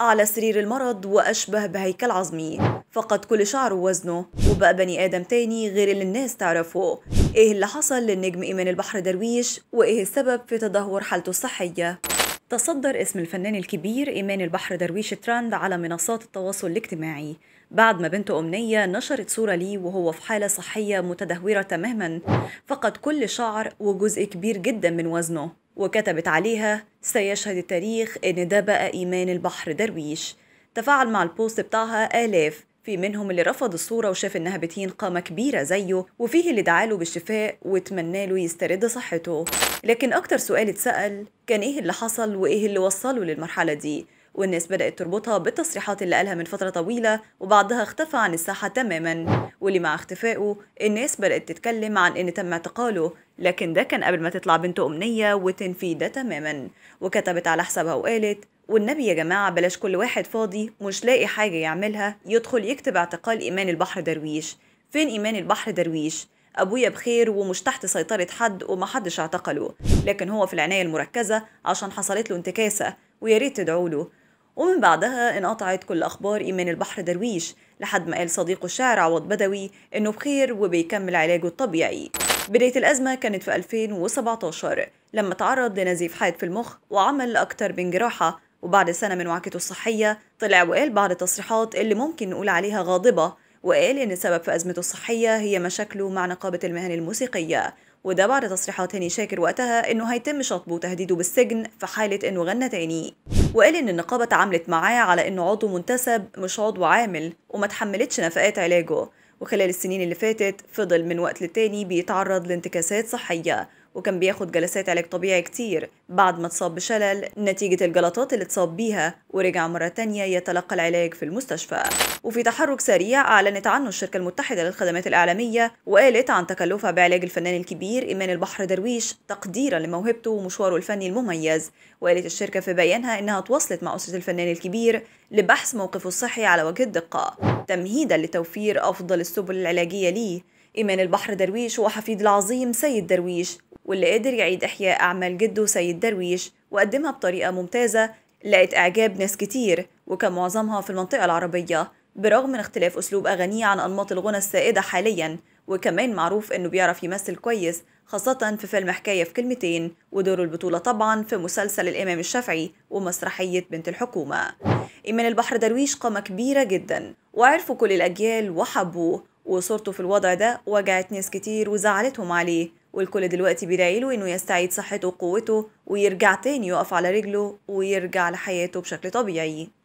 على سرير المرض وأشبه بهيكل عظمي فقد كل شعره ووزنه وبقى بني آدم تاني غير اللي الناس تعرفه إيه اللي حصل للنجم إيمان البحر درويش وإيه السبب في تدهور حالته الصحية تصدر اسم الفنان الكبير إيمان البحر درويش ترند على منصات التواصل الاجتماعي بعد ما بنته أمنية نشرت صورة ليه وهو في حالة صحية متدهورة تماما فقد كل شعر وجزء كبير جدا من وزنه وكتبت عليها سيشهد التاريخ إن ده بقى إيمان البحر درويش تفاعل مع البوست بتاعها آلاف في منهم اللي رفض الصورة وشاف إنها بتهين قامة كبيرة زيه وفيه اللي دعاله بالشفاء وتمناله يسترد صحته لكن أكتر سؤال اتسأل كان إيه اللي حصل وإيه اللي وصله للمرحلة دي والناس بدأت تربطها بالتصريحات اللي قالها من فترة طويلة وبعدها اختفى عن الساحة تماما واللي مع اختفائه الناس بدأت تتكلم عن إن تم اعتقاله لكن ده كان قبل ما تطلع بنته أمنية وتنفي ده تماما وكتبت على حسابها وقالت والنبي يا جماعة بلاش كل واحد فاضي مش لاقي حاجة يعملها يدخل يكتب اعتقال إيمان البحر درويش فين إيمان البحر درويش؟ أبويا بخير ومش تحت سيطرة حد ومحدش اعتقله لكن هو في العناية المركزة عشان حصلت له انتكاسة ويا ريت تدعوا له ومن بعدها انقطعت كل أخبار إيمان البحر درويش لحد ما قال صديقه الشاعر عوض بدوي إنه بخير وبيكمل علاجه الطبيعي بداية الأزمة كانت في 2017 لما تعرض لنزيف حاد في المخ وعمل أكتر من جراحة وبعد سنة من وعكته الصحية طلع وقال بعض التصريحات اللي ممكن نقول عليها غاضبة وقال إن السبب في أزمته الصحية هي مشاكله مع نقابة المهن الموسيقية وده بعد تصريحات هاني شاكر وقتها انه هيتم شطبه وتهديده بالسجن في حاله انه غنى تاني وقال ان النقابه تعاملت معاه على انه عضو منتسب مش عضو عامل وما تحملتش نفقات علاجه وخلال السنين اللي فاتت فضل من وقت للتاني بيتعرض لانتكاسات صحيه وكان بياخد جلسات علاج طبيعي كتير بعد ما اتصاب بشلل نتيجة الجلطات اللي اتصاب بيها ورجع مرة تانية يتلقى العلاج في المستشفى وفي تحرك سريع أعلنت عنه الشركة المتحدة للخدمات الإعلامية وقالت عن تكلفها بعلاج الفنان الكبير إيمان البحر درويش تقديرا لموهبته ومشواره الفني المميز وقالت الشركة في بيانها إنها تواصلت مع أسرة الفنان الكبير لبحث موقفه الصحي على وجه الدقة تمهيدا لتوفير أفضل السبل العلاجية ليه إيمان البحر درويش هو حفيد العظيم سيد درويش واللي قدر يعيد إحياء أعمال جده سيد درويش وقدمها بطريقة ممتازة لقت إعجاب ناس كتير وكان معظمها في المنطقة العربية برغم من اختلاف أسلوب أغانيه عن أنماط الغنى السائدة حاليا وكمان معروف إنه بيعرف يمثل كويس خاصة في فيلم حكاية في كلمتين ودور البطولة طبعا في مسلسل الإمام الشافعي ومسرحية بنت الحكومة إيمان البحر درويش قامة كبيرة جدا وعرفوا كل الأجيال وحبوه وصورته في الوضع ده وجعت ناس كتير وزعلتهم عليه والكل دلوقتي بيدعيله انه يستعيد صحته وقوته ويرجع تاني يقف على رجله ويرجع لحياته بشكل طبيعي